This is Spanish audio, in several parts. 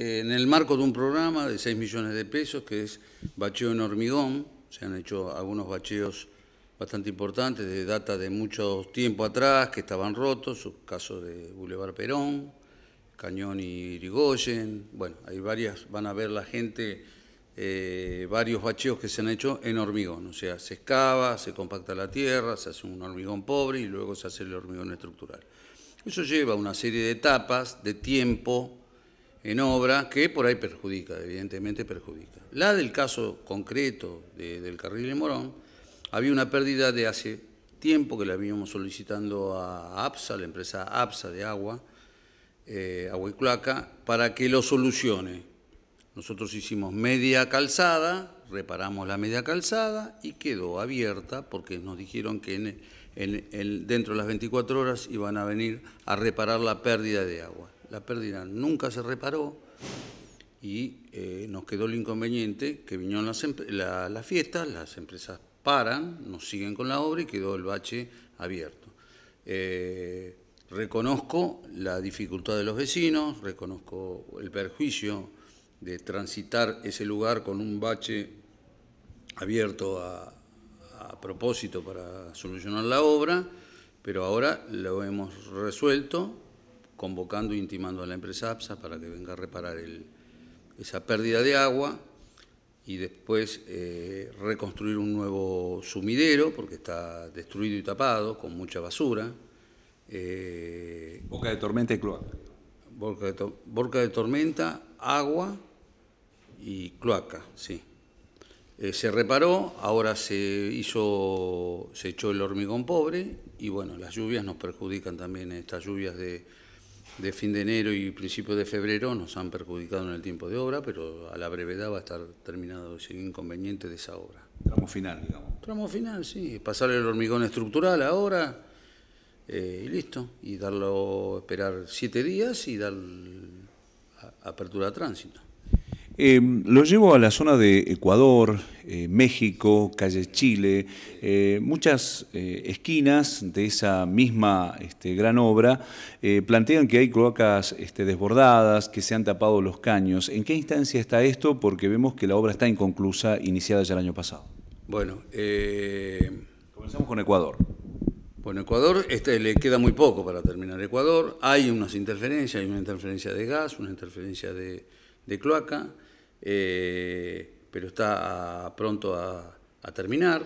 Eh, en el marco de un programa de 6 millones de pesos que es bacheo en hormigón, se han hecho algunos bacheos bastante importantes de data de mucho tiempo atrás que estaban rotos, caso de Boulevard Perón, Cañón y Rigoyen, bueno, hay varias, van a ver la gente eh, varios bacheos que se han hecho en hormigón, o sea, se excava, se compacta la tierra, se hace un hormigón pobre y luego se hace el hormigón estructural. Eso lleva una serie de etapas, de tiempo, en obra, que por ahí perjudica, evidentemente perjudica. La del caso concreto del carril de Morón, había una pérdida de hace tiempo que la habíamos solicitando a APSA, la empresa APSA de agua, eh, agua y cloaca, para que lo solucione. Nosotros hicimos media calzada, reparamos la media calzada y quedó abierta porque nos dijeron que dentro de las 24 horas iban a venir a reparar la pérdida de agua la pérdida nunca se reparó y eh, nos quedó el inconveniente que vinieron las, la, las fiestas, las empresas paran, nos siguen con la obra y quedó el bache abierto. Eh, reconozco la dificultad de los vecinos, reconozco el perjuicio de transitar ese lugar con un bache abierto a propósito para solucionar la obra, pero ahora lo hemos resuelto convocando e intimando a la empresa APSA para que venga a reparar esa pérdida de agua y después eh, reconstruir un nuevo sumidero, porque está destruido y tapado, con mucha basura. Eh, boca de tormenta y cloaca. Boca de, tormenta, agua y cloaca, sí. Eh, se reparó, ahora se hizo, se echó el hormigón pobre y bueno, las lluvias nos perjudican también, estas lluvias de de fin de enero y principio de febrero nos han perjudicado en el tiempo de obra, pero a la brevedad va a estar terminado ese inconveniente de esa obra. Tramo final, digamos. Tramo final, sí. Pasar el hormigón estructural ahora eh, y listo. Y darlo, esperar siete días y dar apertura a tránsito. Em, lo llevo a la zona de Ecuador, eh, México, calle Chile, eh, muchas eh, esquinas de esa misma este, gran obra plantean que hay cloacas este, desbordadas, que se han tapado los caños. ¿En qué instancia está esto? Porque vemos que la obra está inconclusa, iniciada ya el año pasado. Bueno, comenzamos con Ecuador. Bueno, Ecuador este, le queda muy poco para terminar Ecuador. Hay unas interferencias, hay una interferencia de gas, una interferencia de, de cloaca, eh, pero está pronto a, terminar.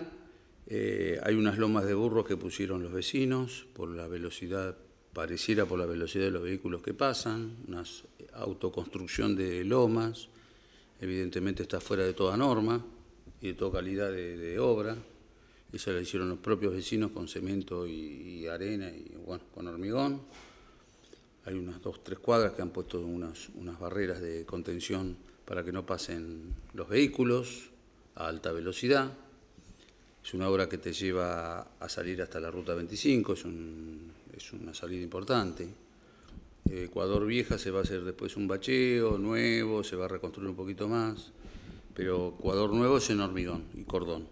Eh, hay unas lomas de burros que pusieron los vecinos por la velocidad, pareciera por la velocidad de los vehículos que pasan, una autoconstrucción de lomas, evidentemente está fuera de toda norma y de toda calidad de, obra. Esa la hicieron los propios vecinos con cemento y, y arena y bueno, con hormigón hay unas dos, tres cuadras que han puesto unas, barreras de contención para que no pasen los vehículos a alta velocidad. Es una obra que te lleva a salir hasta la ruta 25, es, una salida importante. Ecuador Vieja se va a hacer después un bacheo nuevo, se va a reconstruir un poquito más, pero Ecuador Nuevo es en hormigón y cordón.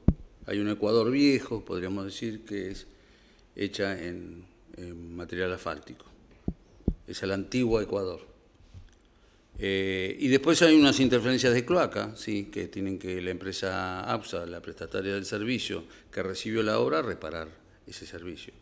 Hay un Ecuador Viejo, podríamos decir, que es hecha en material asfáltico es el antiguo Ecuador. Eh, y después hay unas interferencias de cloaca, sí, que tienen que la empresa APSA, la prestataria del servicio que recibió la obra, reparar ese servicio.